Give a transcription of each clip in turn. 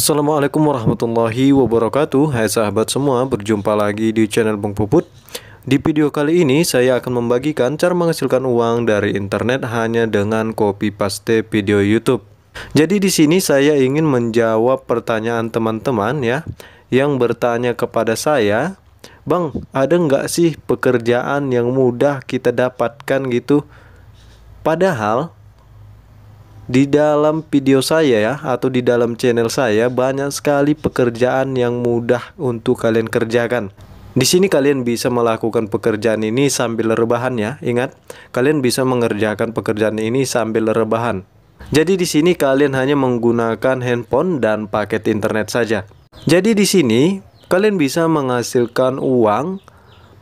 Assalamualaikum warahmatullahi wabarakatuh Hai sahabat semua, berjumpa lagi di channel Bung Puput Di video kali ini saya akan membagikan cara menghasilkan uang dari internet hanya dengan copy paste video YouTube Jadi di sini saya ingin menjawab pertanyaan teman-teman ya Yang bertanya kepada saya Bang, ada nggak sih pekerjaan yang mudah kita dapatkan gitu? Padahal di dalam video saya ya atau di dalam channel saya banyak sekali pekerjaan yang mudah untuk kalian kerjakan. Di sini kalian bisa melakukan pekerjaan ini sambil rebahan ya. Ingat, kalian bisa mengerjakan pekerjaan ini sambil rebahan. Jadi di sini kalian hanya menggunakan handphone dan paket internet saja. Jadi di sini kalian bisa menghasilkan uang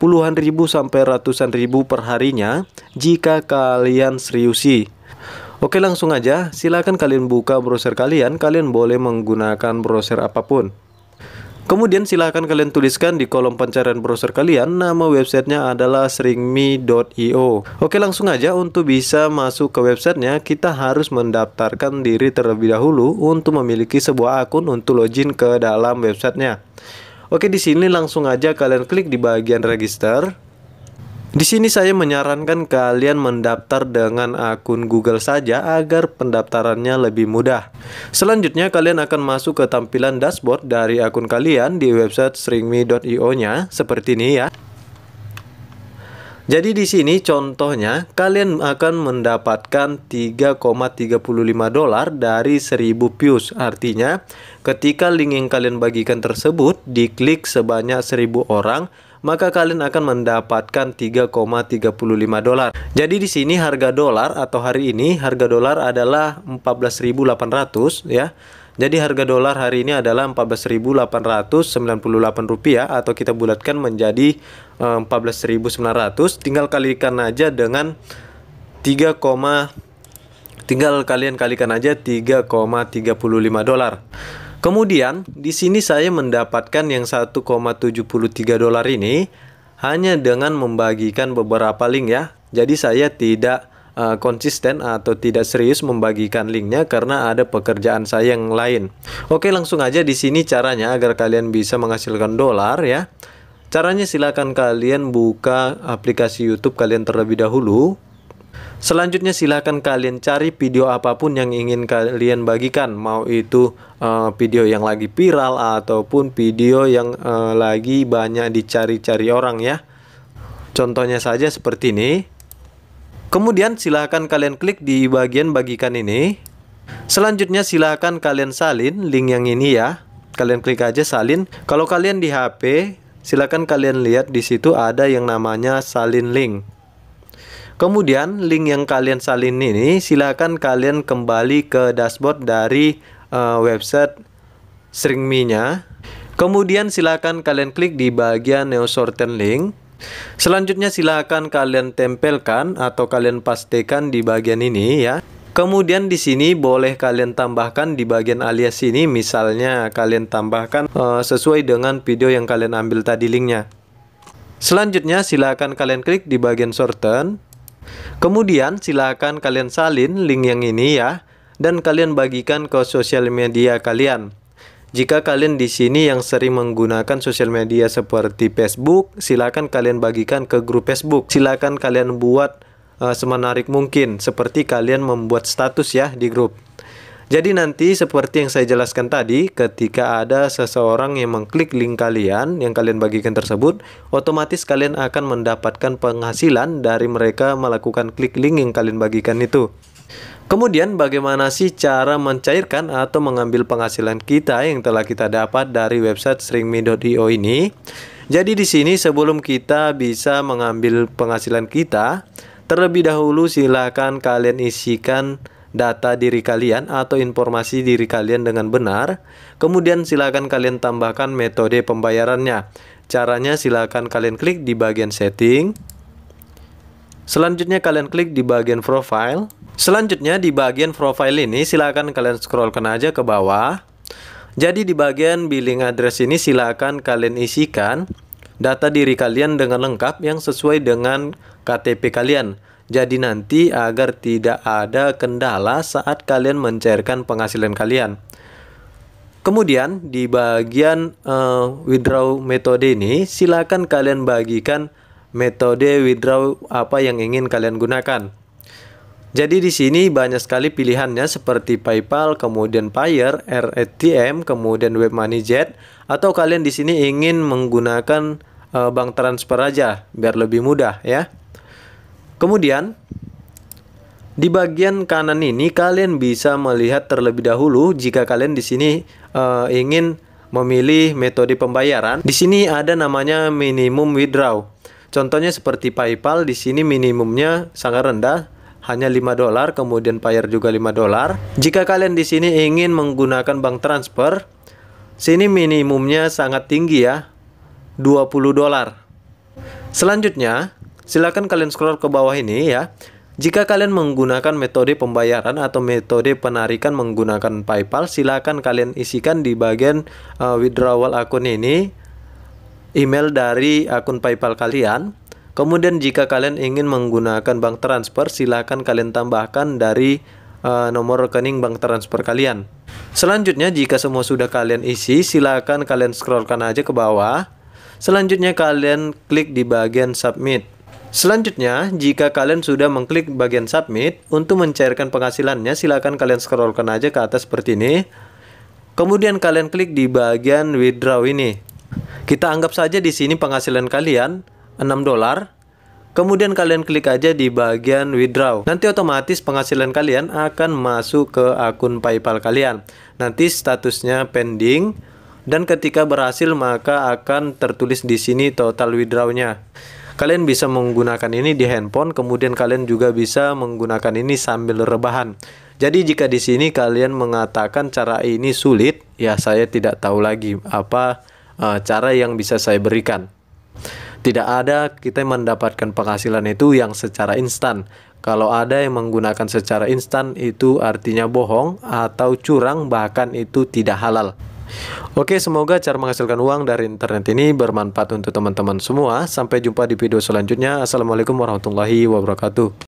puluhan ribu sampai ratusan ribu perharinya jika kalian seriusi Oke langsung aja, silakan kalian buka browser kalian, kalian boleh menggunakan browser apapun. Kemudian silakan kalian tuliskan di kolom pencarian browser kalian nama websitenya adalah seringmi.io Oke langsung aja untuk bisa masuk ke websitenya kita harus mendaftarkan diri terlebih dahulu untuk memiliki sebuah akun untuk login ke dalam websitenya Oke di sini langsung aja kalian klik di bagian register di sini saya menyarankan kalian mendaftar dengan akun Google saja agar pendaftarannya lebih mudah. Selanjutnya kalian akan masuk ke tampilan dashboard dari akun kalian di website stringme.io-nya seperti ini ya. Jadi di sini contohnya kalian akan mendapatkan 3,35 dolar dari 1000 views. Artinya ketika link yang kalian bagikan tersebut diklik sebanyak 1000 orang, maka kalian akan mendapatkan 3,35 dolar. Jadi di sini harga dolar atau hari ini harga dolar adalah 14.800 ya. Jadi harga dolar hari ini adalah 14.898 rupiah atau kita bulatkan menjadi 14.900 eh, tinggal kalikan aja dengan 3, tinggal kalian kalikan aja 3,35 dolar. Kemudian di sini saya mendapatkan yang 1,73 dolar ini hanya dengan membagikan beberapa link ya. Jadi saya tidak uh, konsisten atau tidak serius membagikan linknya karena ada pekerjaan saya yang lain. Oke langsung aja di sini caranya agar kalian bisa menghasilkan dolar ya. Caranya silakan kalian buka aplikasi YouTube kalian terlebih dahulu. Selanjutnya silahkan kalian cari video apapun yang ingin kalian bagikan Mau itu uh, video yang lagi viral ataupun video yang uh, lagi banyak dicari-cari orang ya Contohnya saja seperti ini Kemudian silahkan kalian klik di bagian bagikan ini Selanjutnya silahkan kalian salin link yang ini ya Kalian klik aja salin Kalau kalian di HP silahkan kalian lihat di situ ada yang namanya salin link Kemudian link yang kalian salin ini silakan kalian kembali ke dashboard dari uh, website StringMe-nya. Kemudian silakan kalian klik di bagian sorten Link. Selanjutnya silakan kalian tempelkan atau kalian pastikan di bagian ini ya. Kemudian di sini boleh kalian tambahkan di bagian alias ini misalnya kalian tambahkan uh, sesuai dengan video yang kalian ambil tadi linknya. Selanjutnya silakan kalian klik di bagian sorten. Kemudian silakan kalian salin link yang ini ya dan kalian bagikan ke sosial media kalian. Jika kalian di sini yang sering menggunakan sosial media seperti Facebook, silakan kalian bagikan ke grup Facebook. Silakan kalian buat uh, semenarik mungkin seperti kalian membuat status ya di grup. Jadi nanti seperti yang saya jelaskan tadi, ketika ada seseorang yang mengklik link kalian yang kalian bagikan tersebut, otomatis kalian akan mendapatkan penghasilan dari mereka melakukan klik link yang kalian bagikan itu. Kemudian bagaimana sih cara mencairkan atau mengambil penghasilan kita yang telah kita dapat dari website stringme.io ini? Jadi di sini sebelum kita bisa mengambil penghasilan kita, terlebih dahulu silakan kalian isikan data diri kalian atau informasi diri kalian dengan benar. Kemudian silakan kalian tambahkan metode pembayarannya. Caranya silakan kalian klik di bagian setting. Selanjutnya kalian klik di bagian profile. Selanjutnya di bagian profile ini silakan kalian scrollkan aja ke bawah. Jadi di bagian billing address ini silakan kalian isikan data diri kalian dengan lengkap yang sesuai dengan KTP kalian. Jadi nanti agar tidak ada kendala saat kalian mencairkan penghasilan kalian. Kemudian di bagian uh, withdraw metode ini silakan kalian bagikan metode withdraw apa yang ingin kalian gunakan. Jadi di sini banyak sekali pilihannya seperti PayPal, kemudian Payer, RTM, kemudian WebMoneyJet atau kalian di sini ingin menggunakan Eh, bank transfer aja biar lebih mudah ya. Kemudian di bagian kanan ini kalian bisa melihat terlebih dahulu jika kalian di sini uh, ingin memilih metode pembayaran. Di sini ada namanya minimum withdraw. Contohnya seperti PayPal di sini minimumnya sangat rendah hanya 5 dolar, kemudian Payer juga 5 dolar. Jika kalian di sini ingin menggunakan bank transfer, sini minimumnya sangat tinggi ya, 20 dolar. Selanjutnya, silakan kalian scroll ke bawah ini ya. Jika kalian menggunakan metode pembayaran atau metode penarikan menggunakan PayPal, silakan kalian isikan di bagian uh, withdrawal akun ini email dari akun PayPal kalian. Kemudian jika kalian ingin menggunakan bank transfer, silakan kalian tambahkan dari uh, nomor rekening bank transfer kalian. Selanjutnya jika semua sudah kalian isi, silakan kalian scrollkan aja ke bawah. Selanjutnya kalian klik di bagian submit. Selanjutnya, jika kalian sudah mengklik bagian submit, untuk mencairkan penghasilannya silakan kalian scrollkan aja ke atas seperti ini. Kemudian kalian klik di bagian withdraw ini. Kita anggap saja di sini penghasilan kalian 6 dolar. Kemudian kalian klik aja di bagian withdraw. Nanti otomatis penghasilan kalian akan masuk ke akun PayPal kalian. Nanti statusnya pending dan ketika berhasil maka akan tertulis di sini total withdrawnya kalian bisa menggunakan ini di handphone kemudian kalian juga bisa menggunakan ini sambil rebahan jadi jika di sini kalian mengatakan cara ini sulit ya saya tidak tahu lagi apa uh, cara yang bisa saya berikan tidak ada kita mendapatkan penghasilan itu yang secara instan kalau ada yang menggunakan secara instan itu artinya bohong atau curang bahkan itu tidak halal Oke, semoga cara menghasilkan uang dari internet ini bermanfaat untuk teman-teman semua. Sampai jumpa di video selanjutnya. Assalamualaikum warahmatullahi wabarakatuh.